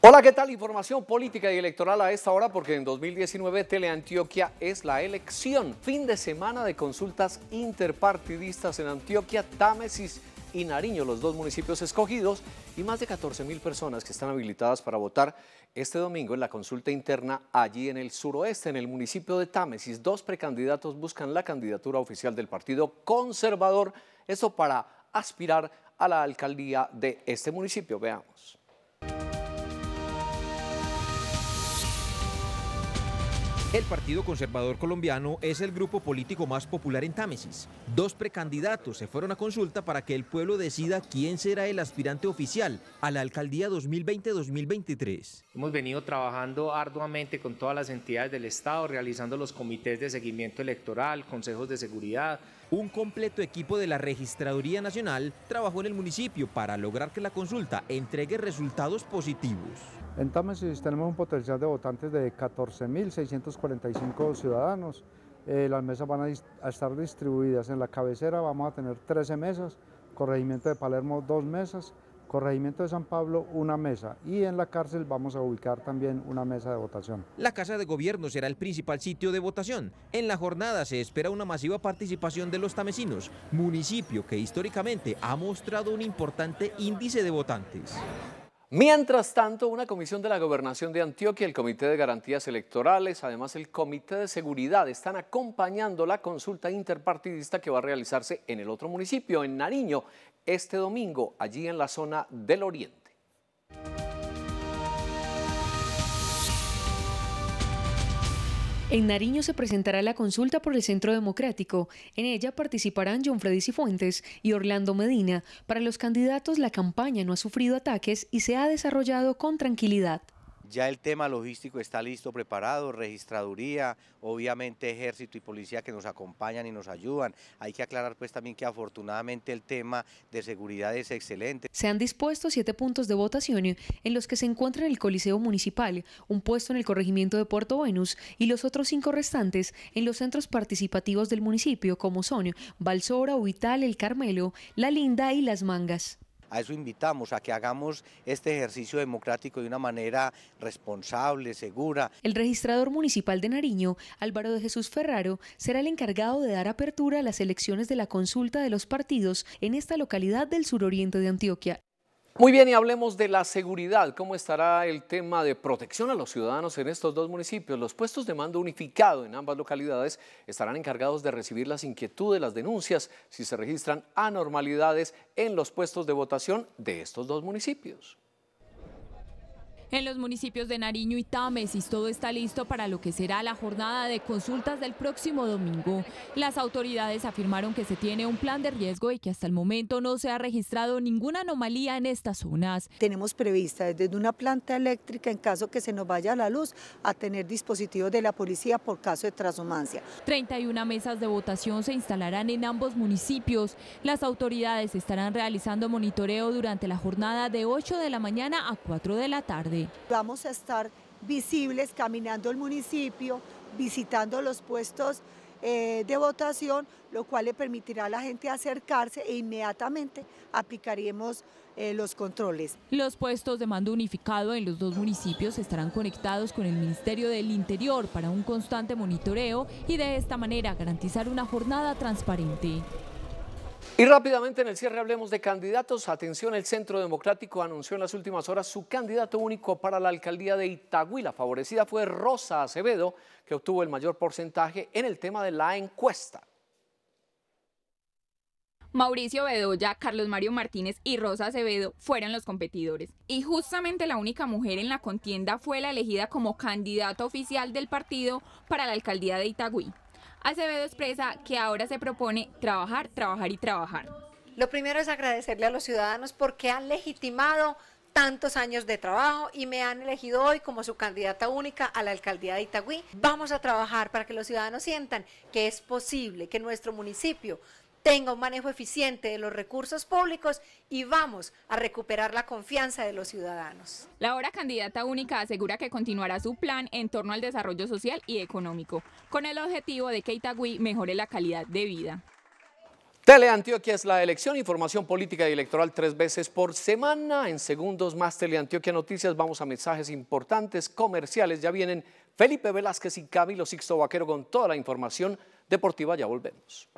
Hola, ¿qué tal? Información política y electoral a esta hora porque en 2019 Teleantioquia es la elección. Fin de semana de consultas interpartidistas en Antioquia, Támesis y Nariño, los dos municipios escogidos, y más de 14 mil personas que están habilitadas para votar este domingo en la consulta interna allí en el suroeste, en el municipio de Támesis. Dos precandidatos buscan la candidatura oficial del Partido Conservador, eso para aspirar a la alcaldía de este municipio. Veamos. El Partido Conservador Colombiano es el grupo político más popular en Támesis. Dos precandidatos se fueron a consulta para que el pueblo decida quién será el aspirante oficial a la alcaldía 2020-2023. Hemos venido trabajando arduamente con todas las entidades del Estado, realizando los comités de seguimiento electoral, consejos de seguridad. Un completo equipo de la Registraduría Nacional trabajó en el municipio para lograr que la consulta entregue resultados positivos. En Támesis tenemos un potencial de votantes de 14.645 ciudadanos. Eh, las mesas van a, estar distribuidas en la cabecera, vamos a tener 13 mesas, corregimiento de Palermo dos mesas, corregimiento de San Pablo una mesa y en la cárcel vamos a ubicar también una mesa de votación. La Casa de Gobierno será el principal sitio de votación. En la jornada se espera una masiva participación de los tamesinos, municipio que históricamente ha mostrado un importante índice de votantes. Mientras tanto, una comisión de la Gobernación de Antioquia, el Comité de Garantías Electorales, además el Comité de Seguridad, están acompañando la consulta interpartidista que va a realizarse en el otro municipio, en Nariño, este domingo, allí en la zona del Oriente. En Nariño se presentará la consulta por el Centro Democrático. En ella participarán John Freddy Cifuentes y Orlando Medina. Para los candidatos la campaña no ha sufrido ataques y se ha desarrollado con tranquilidad. Ya el tema logístico está listo, preparado, registraduría, obviamente ejército y policía que nos acompañan y nos ayudan. Hay que aclarar pues también que afortunadamente el tema de seguridad es excelente. Se han dispuesto siete puntos de votación en los que se encuentran el Coliseo Municipal, un puesto en el corregimiento de Puerto Venus y los otros cinco restantes en los centros participativos del municipio como son Balsora, Vital, El Carmelo, La Linda y Las Mangas. A eso invitamos, a que hagamos este ejercicio democrático de una manera responsable, segura. El registrador municipal de Nariño, Álvaro de Jesús Ferraro, será el encargado de dar apertura a las elecciones de la consulta de los partidos en esta localidad del suroriente de Antioquia. Muy bien, y hablemos de la seguridad. ¿Cómo estará el tema de protección a los ciudadanos en estos dos municipios? Los puestos de mando unificado en ambas localidades estarán encargados de recibir las inquietudes, las denuncias, si se registran anormalidades en los puestos de votación de estos dos municipios. En los municipios de Nariño y Támesis todo está listo para lo que será la jornada de consultas del próximo domingo. Las autoridades afirmaron que se tiene un plan de riesgo y que hasta el momento no se ha registrado ninguna anomalía en estas zonas. Tenemos prevista desde una planta eléctrica en caso que se nos vaya la luz a tener dispositivos de la policía por caso de transhumancia. 31 mesas de votación se instalarán en ambos municipios. Las autoridades estarán realizando monitoreo durante la jornada de 8 de la mañana a 4 de la tarde. Vamos a estar visibles caminando el municipio, visitando los puestos eh, de votación, lo cual le permitirá a la gente acercarse e inmediatamente aplicaremos eh, los controles. Los puestos de mando unificado en los dos municipios estarán conectados con el Ministerio del Interior para un constante monitoreo y de esta manera garantizar una jornada transparente. Y rápidamente en el cierre hablemos de candidatos. Atención, el Centro Democrático anunció en las últimas horas su candidato único para la alcaldía de Itagüí. La favorecida fue Rosa Acevedo, que obtuvo el mayor porcentaje en el tema de la encuesta. Mauricio Bedoya, Carlos Mario Martínez y Rosa Acevedo fueron los competidores. Y justamente la única mujer en la contienda fue la elegida como candidata oficial del partido para la alcaldía de Itagüí. Acevedo expresa que ahora se propone trabajar, trabajar y trabajar. Lo primero es agradecerle a los ciudadanos porque han legitimado tantos años de trabajo y me han elegido hoy como su candidata única a la alcaldía de Itagüí. Vamos a trabajar para que los ciudadanos sientan que es posible que nuestro municipio tenga un manejo eficiente de los recursos públicos y vamos a recuperar la confianza de los ciudadanos. La hora candidata única asegura que continuará su plan en torno al desarrollo social y económico, con el objetivo de que Itagüí mejore la calidad de vida. Teleantioquia es la elección, información política y electoral tres veces por semana. En segundos más Teleantioquia Noticias, vamos a mensajes importantes, comerciales. Ya vienen Felipe Velázquez y Camilo Sixto Vaquero con toda la información deportiva. Ya volvemos.